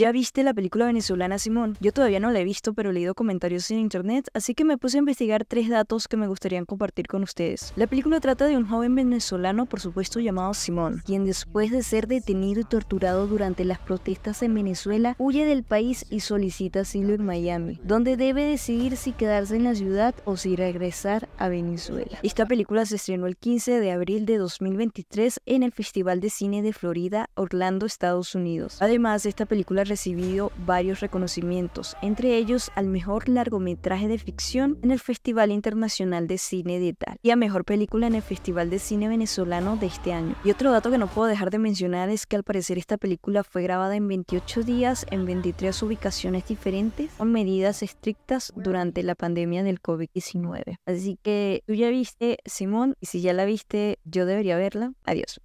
¿Ya viste la película venezolana Simón? Yo todavía no la he visto, pero he leído comentarios en internet, así que me puse a investigar tres datos que me gustaría compartir con ustedes. La película trata de un joven venezolano, por supuesto, llamado Simón, quien después de ser detenido y torturado durante las protestas en Venezuela, huye del país y solicita asilo en Miami, donde debe decidir si quedarse en la ciudad o si regresar a Venezuela. Esta película se estrenó el 15 de abril de 2023 en el Festival de Cine de Florida, Orlando, Estados Unidos. Además, esta película recibido varios reconocimientos, entre ellos al mejor largometraje de ficción en el Festival Internacional de Cine de Tal y a mejor película en el Festival de Cine Venezolano de este año. Y otro dato que no puedo dejar de mencionar es que al parecer esta película fue grabada en 28 días en 23 ubicaciones diferentes con medidas estrictas durante la pandemia del COVID-19. Así que tú ya viste Simón y si ya la viste yo debería verla. Adiós.